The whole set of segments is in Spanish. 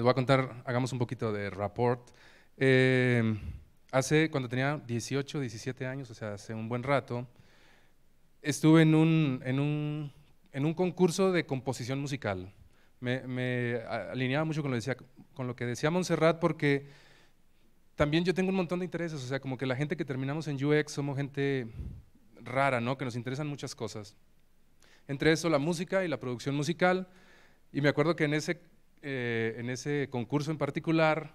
Les voy a contar, hagamos un poquito de rapport. Eh, hace, cuando tenía 18, 17 años, o sea, hace un buen rato, estuve en un, en un, en un concurso de composición musical. Me, alineaba mucho con lo, decía, con lo que decía Montserrat porque también yo tengo un montón de intereses, o sea, como que la gente que terminamos en UX somos gente rara, ¿no? Que nos interesan muchas cosas. Entre eso la música y la producción musical. Y me acuerdo que en ese eh, en ese concurso en particular,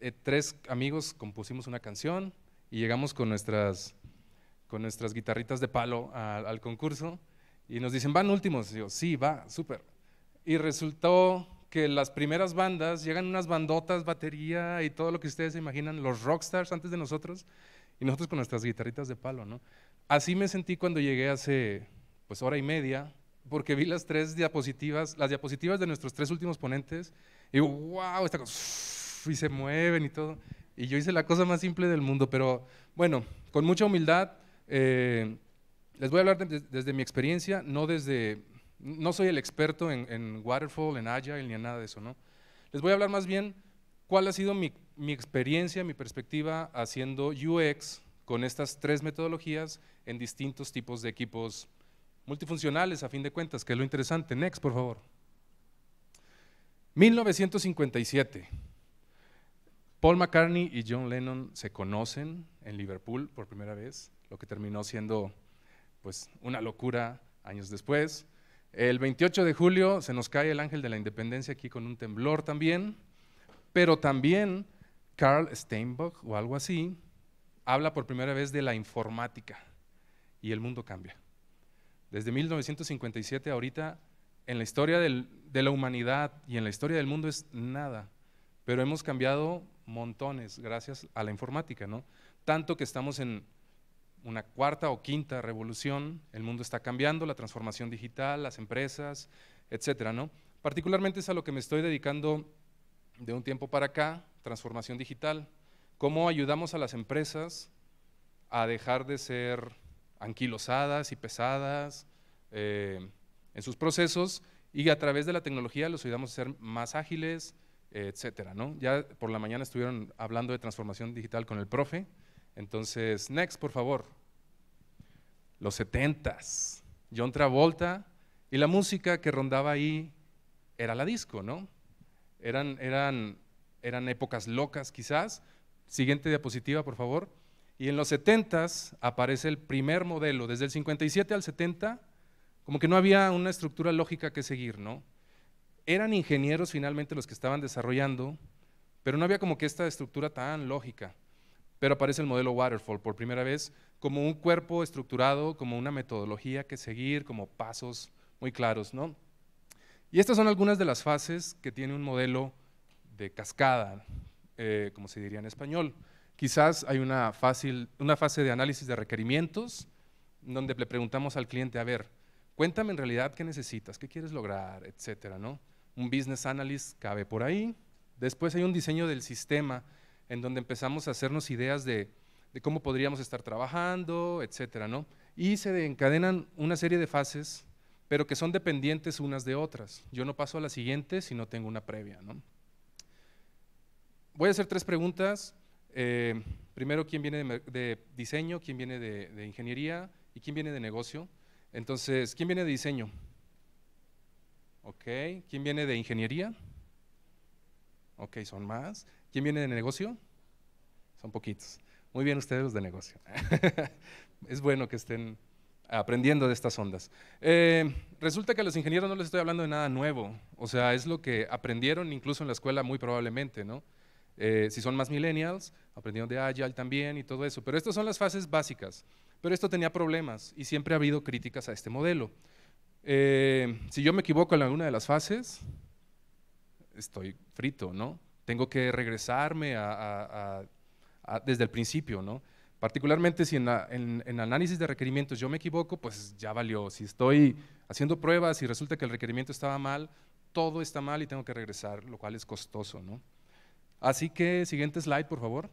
eh, tres amigos compusimos una canción y llegamos con nuestras, guitarritas de palo al concurso y nos dicen, van últimos. Y yo, sí, va, súper. Y resultó que las primeras bandas, llegan unas bandotas, batería y todo lo que ustedes se imaginan, los rockstars antes de nosotros, y nosotros con nuestras guitarritas de palo, Así me sentí cuando llegué hace, pues, hora y media porque vi las tres diapositivas, las diapositivas de nuestros tres últimos ponentes, y wow, esta cosa, y se mueven y todo. Y yo hice la cosa más simple del mundo, pero bueno, con mucha humildad, eh, les voy a hablar desde mi experiencia, no desde, no soy el experto en, en, Waterfall, en Agile, ni en nada de eso, ¿no? Les voy a hablar más bien cuál ha sido mi, mi experiencia, mi perspectiva haciendo UX con estas tres metodologías en distintos tipos de equipos multifuncionales a fin de cuentas, que es lo interesante. Next, por favor. 1957. Paul McCartney y John Lennon se conocen en Liverpool por primera vez, lo que terminó siendo pues una locura años después. El 28 de julio se nos cae el ángel de la independencia aquí con un temblor también, pero también Carl Steinbock o algo así habla por primera vez de la informática y el mundo cambia. Desde 1957 ahorita, en la historia de la humanidad y en la historia del mundo es nada, pero hemos cambiado montones gracias a la informática, ¿no? Tanto que estamos en una cuarta o quinta revolución, el mundo está cambiando, la transformación digital, las empresas, etcétera, ¿no? Particularmente es a lo que me estoy dedicando de un tiempo para acá, transformación digital, cómo ayudamos a las empresas a dejar de ser anquilosadas y pesadas eh, en sus procesos y a través de la tecnología los ayudamos a ser más ágiles, etcétera. ¿no? Ya por la mañana estuvieron hablando de transformación digital con el profe. Entonces, next, por favor. Los setentas, John Travolta y la música que rondaba ahí era la disco, ¿no? Eran, eran, eran épocas locas quizás. Siguiente diapositiva, por favor. Y en los 70s aparece el primer modelo, desde el 57 al 70, como que no había una estructura lógica que seguir, ¿no? Eran ingenieros finalmente los que estaban desarrollando, pero no había como que esta estructura tan lógica. Pero aparece el modelo Waterfall por primera vez como un cuerpo estructurado, como una metodología que seguir, como pasos muy claros, ¿no? Y estas son algunas de las fases que tiene un modelo de cascada, eh, como se diría en español. Quizás hay una, fácil, una fase de análisis de requerimientos, donde le preguntamos al cliente, a ver, cuéntame en realidad qué necesitas, qué quieres lograr, etcétera, ¿no? Un business analyst cabe por ahí. Después hay un diseño del sistema en donde empezamos a hacernos ideas de, cómo podríamos estar trabajando, etcétera, Y se encadenan una serie de fases, pero que son dependientes unas de otras. Yo no paso a la siguiente si no tengo una previa, Voy a hacer tres preguntas eh, primero quién viene de, diseño, quién viene de, ingeniería y quién viene de negocio. Entonces, ¿quién viene de diseño? Ok, ¿quién viene de ingeniería? Ok, son más. ¿Quién viene de negocio? Son poquitos. Muy bien ustedes los de negocio. es bueno que estén aprendiendo de estas ondas. Eh, resulta que a los ingenieros no les estoy hablando de nada nuevo, o sea, es lo que aprendieron incluso en la escuela muy probablemente, ¿no? Eh, si son más millennials, aprendieron de Agile también y todo eso. Pero estas son las fases básicas. Pero esto tenía problemas y siempre ha habido críticas a este modelo. Eh, si yo me equivoco en alguna de las fases, estoy frito, ¿no? Tengo que regresarme desde el principio, ¿no? Particularmente si en, en, análisis de requerimientos yo me equivoco, pues ya valió. Si estoy haciendo pruebas y resulta que el requerimiento estaba mal, todo está mal y tengo que regresar, lo cual es costoso, ¿no? Así que, siguiente slide, por favor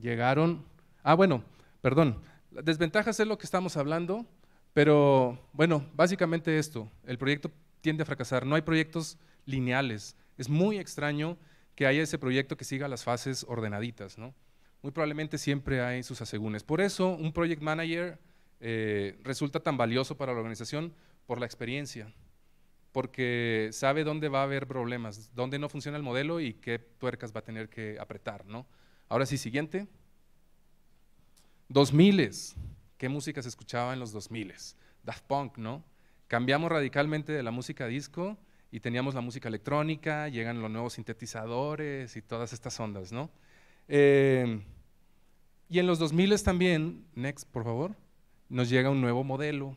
llegaron, ah bueno, perdón, las desventajas es lo que estamos hablando, pero bueno, básicamente esto, el proyecto tiende a fracasar, no hay proyectos lineales, es muy extraño que haya ese proyecto que siga las fases ordenaditas, ¿no? Muy probablemente siempre hay sus asegúnes. Por eso un project manager eh, resulta tan valioso para la organización por la experiencia, porque sabe dónde va a haber problemas, dónde no funciona el modelo y qué tuercas va a tener que apretar, ¿no? Ahora sí, siguiente. Dos miles. ¿Qué música se escuchaba en los dos miles? Daft Punk, ¿no? Cambiamos radicalmente de la música disco y teníamos la música electrónica, llegan los nuevos sintetizadores y todas estas ondas, ¿no? Em, y en los 2000 también, next por favor, nos llega un nuevo modelo.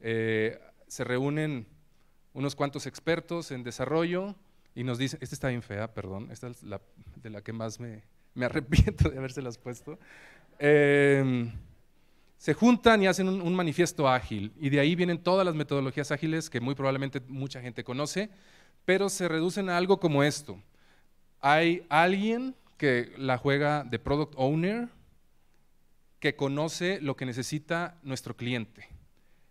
Eh, se reúnen unos cuantos expertos en desarrollo y nos dicen, esta está bien fea, perdón, esta es la, de la que más me, me arrepiento de habérselas puesto, em, se juntan y hacen un, manifiesto ágil y de ahí vienen todas las metodologías ágiles que muy probablemente mucha gente conoce, pero se reducen a algo como esto. Hay alguien que la juega de product owner que conoce lo que necesita nuestro cliente.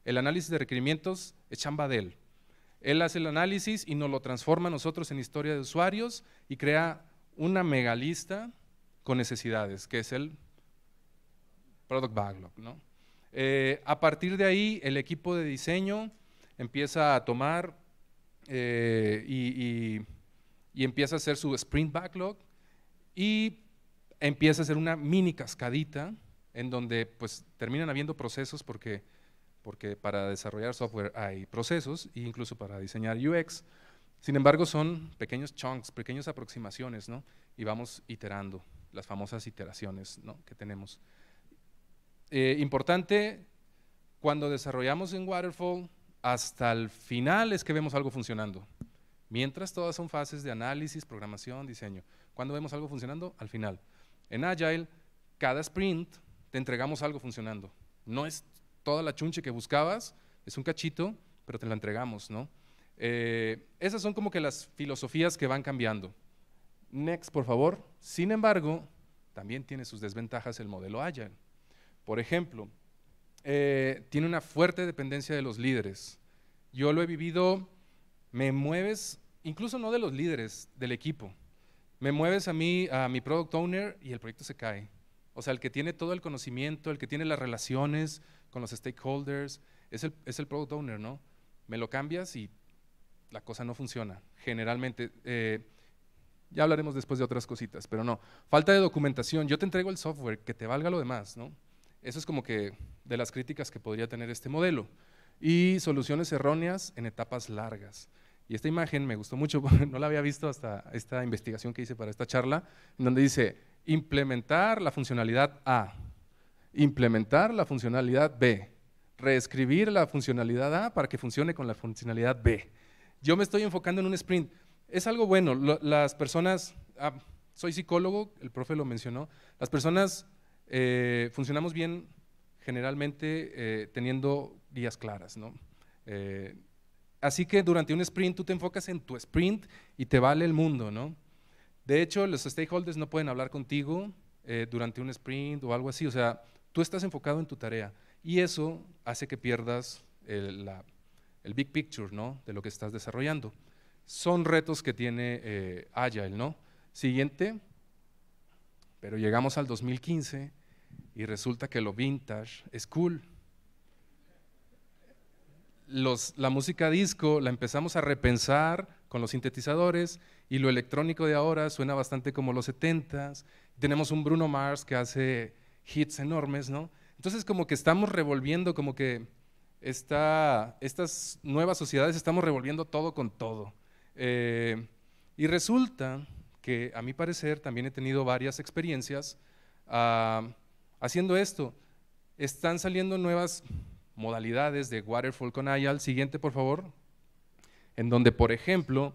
El análisis de requerimientos es chamba de él. Él hace el análisis y nos lo transforma a nosotros en historia de usuarios y crea una mega megalista necesidades, que es el Product Backlog. Eh, a partir de ahí, el equipo de diseño empieza a tomar eh, y, empieza a hacer su Sprint Backlog y empieza a hacer una mini cascadita en donde pues terminan habiendo procesos porque, porque para desarrollar software hay procesos e incluso para diseñar UX. Sin embargo, son pequeños chunks, pequeñas aproximaciones, ¿no? Y vamos iterando las famosas iteraciones que tenemos. Eh, importante, cuando desarrollamos en Waterfall, hasta el final es que vemos algo funcionando. Mientras todas son fases de análisis, programación, diseño. ¿Cuándo vemos algo funcionando? Al final. En Agile, cada sprint te entregamos algo funcionando. No es toda la chunche que buscabas, es un cachito, pero te la entregamos, ¿no? Eh, esas son como que las filosofías que van cambiando. Next, por favor. Sin embargo, también tiene sus desventajas el modelo Agile. Por ejemplo, eh, tiene una fuerte dependencia de los líderes. Yo lo he vivido, me mueves, incluso no de los líderes, del equipo. Me mueves a mí, a mi product owner y el proyecto se cae. O sea, el que tiene todo el conocimiento, el que tiene las relaciones con los stakeholders, es el, es el product owner, ¿no? Me lo cambias y la cosa no funciona, generalmente. Eh, ya hablaremos después de otras cositas, pero no. Falta de documentación. Yo te entrego el software, que te valga lo demás, ¿no? Eso es como que de las críticas que podría tener este modelo. Y soluciones erróneas en etapas largas. Y esta imagen me gustó mucho, porque no la había visto hasta esta investigación que hice para esta charla, en donde dice, implementar la funcionalidad A, implementar la funcionalidad B, reescribir la funcionalidad A para que funcione con la funcionalidad B. Yo me estoy enfocando en un sprint es algo bueno. las personas, ah, soy psicólogo, el profe lo mencionó, las personas eh, funcionamos bien generalmente eh, teniendo guías claras, ¿no? Eh, así que durante un sprint tú te enfocas en tu sprint y te vale el mundo, ¿no? De hecho, los stakeholders no pueden hablar contigo durante un sprint o algo así, o sea, tú estás enfocado en tu tarea y eso hace que pierdas el, el big picture, ¿no? De lo que estás desarrollando son retos que tiene eh, Agile, ¿no? Siguiente, pero llegamos al 2015 y resulta que lo vintage es cool. la música disco la empezamos a repensar con los sintetizadores y lo electrónico de ahora suena bastante como los 70s. Tenemos un Bruno Mars que hace hits enormes, ¿no? Entonces como que estamos revolviendo, como que estas nuevas sociedades estamos revolviendo todo con todo. Eh, y resulta que, a mi parecer, también he tenido varias experiencias ah, haciendo esto. Están saliendo nuevas modalidades de Waterfall con Agile, Siguiente, por favor. En donde, por ejemplo,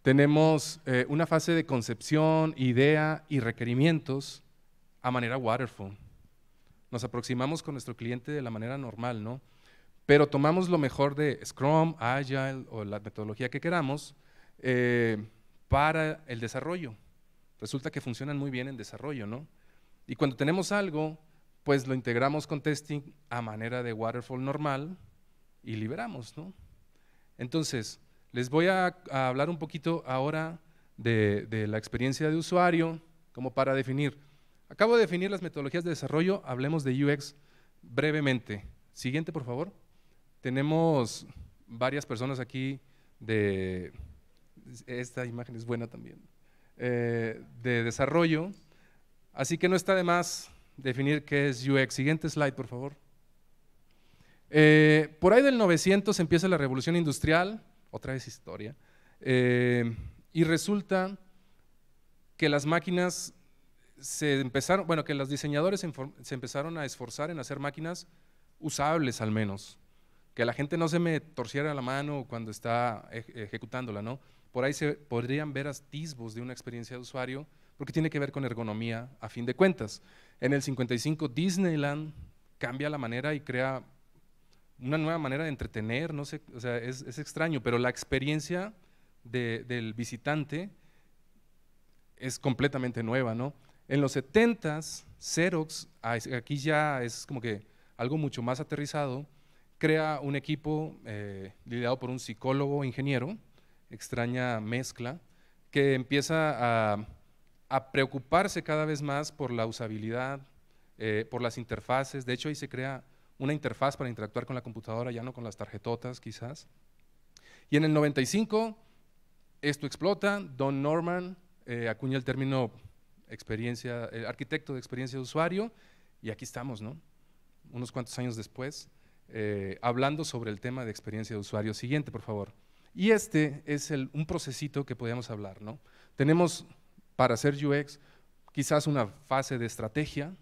tenemos eh, una fase de concepción, idea y requerimientos a manera waterfall. Nos aproximamos con nuestro cliente de la manera normal, ¿no? Pero tomamos lo mejor de Scrum, Agile o la metodología que queramos eh, para el desarrollo. Resulta que funcionan muy bien en desarrollo, ¿no? Y cuando tenemos algo, pues lo integramos con testing a manera de waterfall normal y liberamos, ¿no? Entonces, les voy a, hablar un poquito ahora de la experiencia de usuario, como para definir. Acabo de definir las metodologías de desarrollo, hablemos de UX brevemente. Siguiente, por favor. Tenemos varias personas aquí de esta imagen es buena también, eh, de desarrollo. Así que no está de más definir qué es UX. Siguiente slide, por favor. Eh, por ahí del 900 empieza la revolución industrial, otra vez historia, eh, y resulta que las máquinas se empezaron, bueno, que los diseñadores se, se empezaron a esforzar en hacer máquinas usables al menos, que la gente no se me torciera la mano cuando está ejecutándola, ¿no? Por ahí se podrían ver atisbos de una experiencia de usuario, porque tiene que ver con ergonomía a fin de cuentas. En el 55 Disneyland cambia la manera y crea una nueva manera de entretener, no es, extraño, pero la experiencia del visitante es completamente nueva, En los 70 Xerox, aquí ya es como que algo mucho más aterrizado, crea un equipo eh, liderado por un psicólogo ingeniero extraña mezcla, que empieza a, preocuparse cada vez más por la usabilidad, eh, por las interfaces. De hecho, ahí se crea una interfaz para interactuar con la computadora, ya no con las tarjetotas quizás. Y en el 95 esto explota, Don Norman eh, acuña el término experiencia, eh, arquitecto de experiencia de usuario, y aquí estamos, Unos cuantos años después, hablando sobre el tema de experiencia de usuario. Siguiente, por favor. Y este es un procesito que podríamos hablar, ¿no? Tenemos para hacer UX quizás una fase de estrategia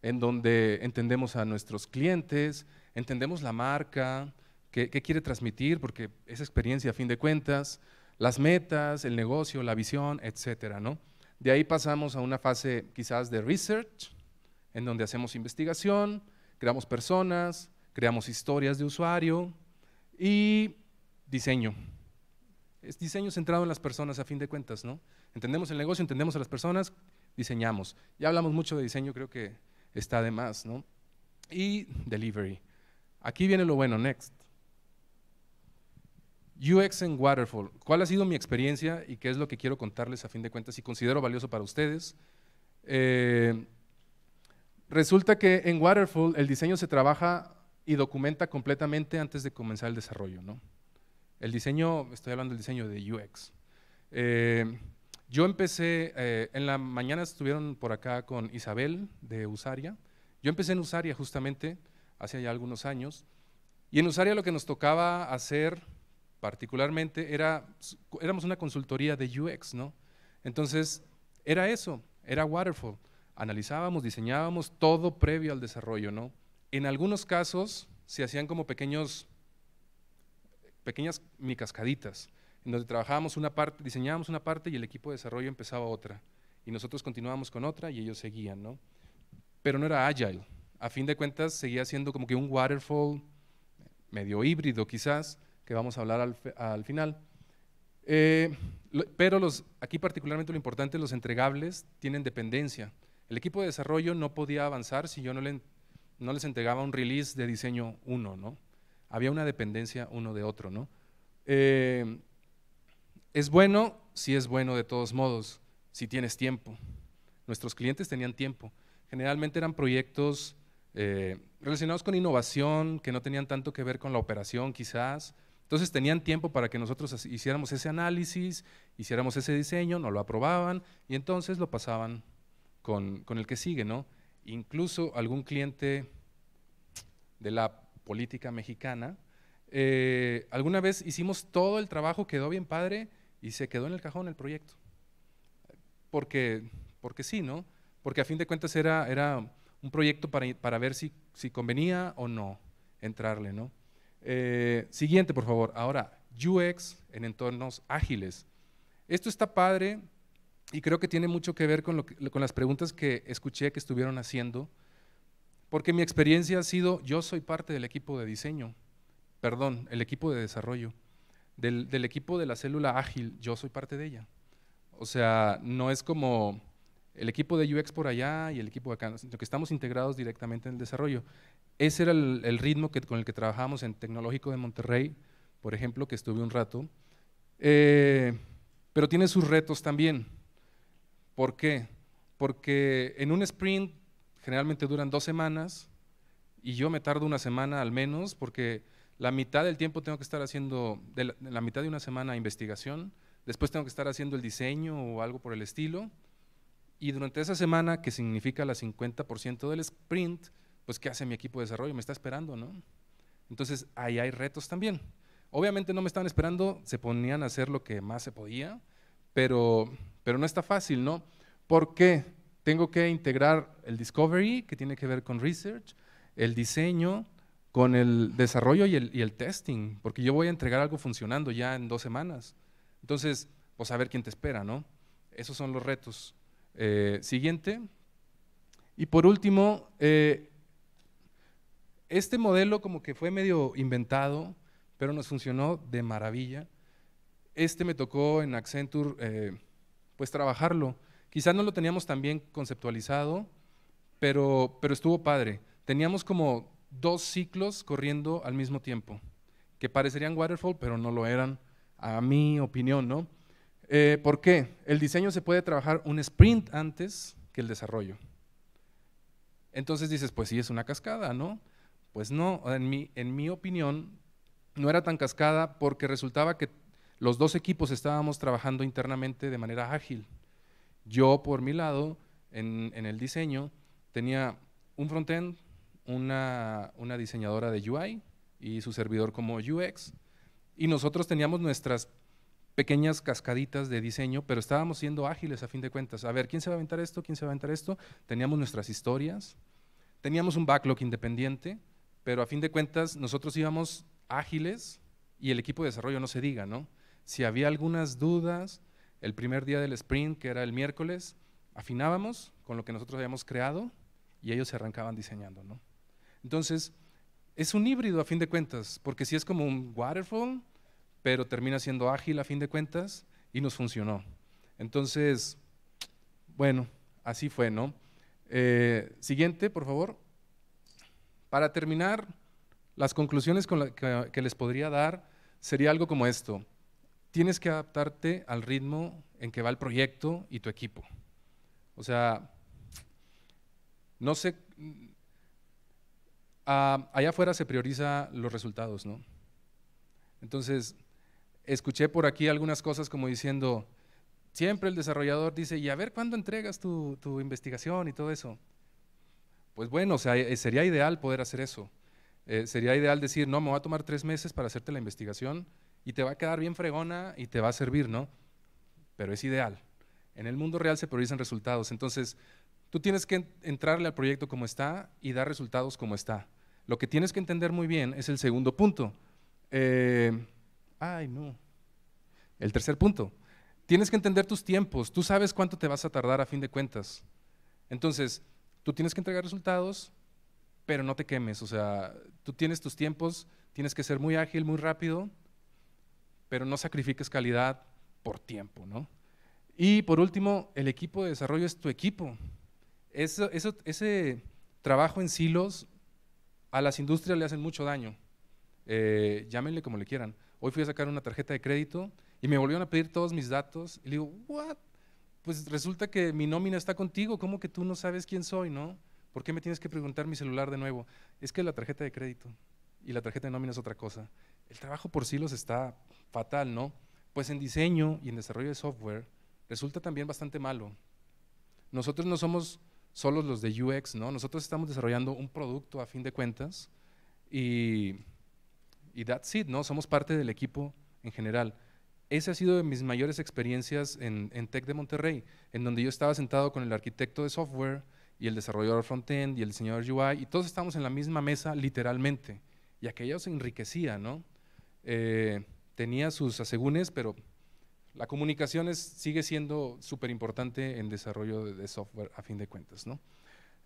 en donde entendemos a nuestros clientes, entendemos la marca, qué, quiere transmitir, porque es experiencia a fin de cuentas, las metas, el negocio, la visión, etcétera, ¿no? De ahí pasamos a una fase quizás de research, en donde hacemos investigación, creamos personas, creamos historias de usuario y diseño. Es diseño centrado en las personas a fin de cuentas, ¿no? Entendemos el negocio, entendemos a las personas, diseñamos. Ya hablamos mucho de diseño, creo que está de más, ¿no? Y delivery. Aquí viene lo bueno, next. UX en Waterfall. ¿Cuál ha sido mi experiencia y qué es lo que quiero contarles a fin de cuentas y considero valioso para ustedes? Eh, resulta que en Waterfall el diseño se trabaja y documenta completamente antes de comenzar el desarrollo, ¿no? El diseño, estoy hablando del diseño de UX. Eh, yo empecé, eh, en la mañana estuvieron por acá con Isabel de Usaria. Yo empecé en Usaria justamente hace ya algunos años. Y en Usaria lo que nos tocaba hacer particularmente era, éramos una consultoría de UX, ¿no? Entonces, era eso, era Waterfall. Analizábamos, diseñábamos todo previo al desarrollo, ¿no? En algunos casos se hacían como pequeños pequeñas micascaditas, cascaditas, en donde trabajábamos una parte, diseñábamos una parte y el equipo de desarrollo empezaba otra. Y nosotros continuábamos con otra y ellos seguían, ¿no? Pero no era agile. A fin de cuentas, seguía siendo como que un waterfall medio híbrido, quizás, que vamos a hablar al, final. Eh, pero los, aquí particularmente lo importante, los entregables tienen dependencia. El equipo de desarrollo no podía avanzar si yo no, no les entregaba un release de diseño 1, ¿no? había una dependencia uno de otro, ¿no? Eh, es bueno si es bueno de todos modos, si tienes tiempo. Nuestros clientes tenían tiempo. Generalmente eran proyectos eh, relacionados con innovación, que no tenían tanto que ver con la operación quizás. Entonces tenían tiempo para que nosotros hiciéramos ese análisis, hiciéramos ese diseño, nos lo aprobaban y entonces lo pasaban con, el que sigue, ¿no? Incluso algún cliente de la política mexicana. Eh, alguna vez hicimos todo el trabajo, quedó bien padre y se quedó en el cajón el proyecto. Porque, porque sí, ¿no? Porque a fin de cuentas era, un proyecto para, ver si, convenía o no entrarle, ¿no? Eh, siguiente, por favor. Ahora, UX en entornos ágiles. Esto está padre y creo que tiene mucho que ver con, lo con las preguntas que escuché que estuvieron haciendo porque mi experiencia ha sido, yo soy parte del equipo de diseño, perdón, el equipo de desarrollo, del, equipo de la célula ágil, yo soy parte de ella. O sea, no es como el equipo de UX por allá y el equipo de acá, sino que estamos integrados directamente en el desarrollo. Ese era el, ritmo con el que trabajábamos en Tecnológico de Monterrey, por ejemplo, que estuve un rato. Eh, pero tiene sus retos también. ¿Por qué? Porque en un sprint generalmente duran dos semanas y yo me tardo una semana al menos porque la mitad del tiempo tengo que estar haciendo, la, mitad de una semana investigación, después tengo que estar haciendo el diseño o algo por el estilo y durante esa semana, que significa la 50% del sprint, pues ¿qué hace mi equipo de desarrollo? Me está esperando, ¿no? Entonces ahí hay retos también. Obviamente no me estaban esperando, se ponían a hacer lo que más se podía, pero, pero no está fácil, ¿no? ¿Por qué? tengo que integrar el discovery, que tiene que ver con research, el diseño, con el desarrollo y el, testing, porque yo voy a entregar algo funcionando ya en dos semanas. Entonces, pues a ver quién te espera, ¿no? Esos son los retos. Eh, siguiente. Y por último, eh, este modelo como que fue medio inventado, pero nos funcionó de maravilla. Este me tocó en Accenture, eh, pues trabajarlo. Quizás no lo teníamos tan bien conceptualizado, pero, pero estuvo padre. Teníamos como dos ciclos corriendo al mismo tiempo, que parecerían waterfall, pero no lo eran, a mi opinión, ¿no? Eh, ¿Por qué? El diseño se puede trabajar un sprint antes que el desarrollo. Entonces dices, pues sí, es una cascada, ¿no? Pues no, en mi opinión, no era tan cascada porque resultaba que los dos equipos estábamos trabajando internamente de manera ágil. Yo, por mi lado, en, el diseño, tenía un frontend, una, una diseñadora de UI y su servidor como UX, y nosotros teníamos nuestras pequeñas cascaditas de diseño, pero estábamos siendo ágiles a fin de cuentas. A ver, ¿quién se va a aventar esto? ¿Quién se va a aventar esto? Teníamos nuestras historias, teníamos un backlog independiente, pero a fin de cuentas nosotros íbamos ágiles y el equipo de desarrollo no se diga, ¿no? Si había algunas dudas, el primer día del sprint, que era el miércoles, afinábamos con lo que nosotros habíamos creado y ellos se arrancaban diseñando. Entonces, es un híbrido a fin de cuentas, porque si sí es como un waterfall, pero termina siendo ágil a fin de cuentas y nos funcionó. Entonces, bueno, así fue, ¿no? Eh, siguiente, por favor. Para terminar, las conclusiones que les podría dar sería algo como esto tienes que adaptarte al ritmo en que va el proyecto y tu equipo. O sea, no sé, mm, ah, allá afuera se prioriza los resultados, ¿no? Entonces, escuché por aquí algunas cosas como diciendo, siempre el desarrollador dice, y a ver cuándo entregas tu, tu investigación y todo eso. Pues bueno, o sea, eh, sería ideal poder hacer eso eh, sería ideal decir, no, me va a tomar tres meses para hacerte la investigación y te va a quedar bien fregona y te va a servir, ¿no? Pero es ideal. En el mundo real se producen resultados. Entonces, tú tienes que entrarle al proyecto como está y dar resultados como está. Lo que tienes que entender muy bien es el segundo punto. Eh, ay, no. El tercer punto. Tienes que entender tus tiempos. Tú sabes cuánto te vas a tardar a fin de cuentas. Entonces, tú tienes que entregar resultados, pero no te quemes, o sea, tú tienes tus tiempos, tienes que ser muy ágil, muy rápido, pero no sacrifiques calidad por tiempo, ¿no? Y por último, el equipo de desarrollo es tu equipo. Eso, eso, ese trabajo en silos a las industrias le hacen mucho daño. Eh, llámenle como le quieran. Hoy fui a sacar una tarjeta de crédito y me volvieron a pedir todos mis datos. Y le digo, ¿what? Pues resulta que mi nómina está contigo, ¿cómo que tú no sabes quién soy, no? ¿Por qué me tienes que preguntar mi celular de nuevo? Es que la tarjeta de crédito y la tarjeta de nómina es otra cosa. El trabajo por sí los está fatal, ¿no? Pues en diseño y en desarrollo de software resulta también bastante malo. Nosotros no somos solos los de UX, ¿no? Nosotros estamos desarrollando un producto a fin de cuentas y, y that's it, ¿no? Somos parte del equipo en general. Esa ha sido de mis mayores experiencias en, en Tech de Monterrey, en donde yo estaba sentado con el arquitecto de software, y el desarrollador front-end, y el diseñador UI, y todos estamos en la misma mesa literalmente, y aquello se enriquecía, ¿no? Eh, tenía sus asegúnes, pero la comunicación sigue siendo súper importante en desarrollo de, software a fin de cuentas, ¿no?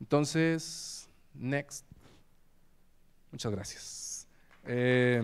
Entonces, next. Muchas gracias. Eh,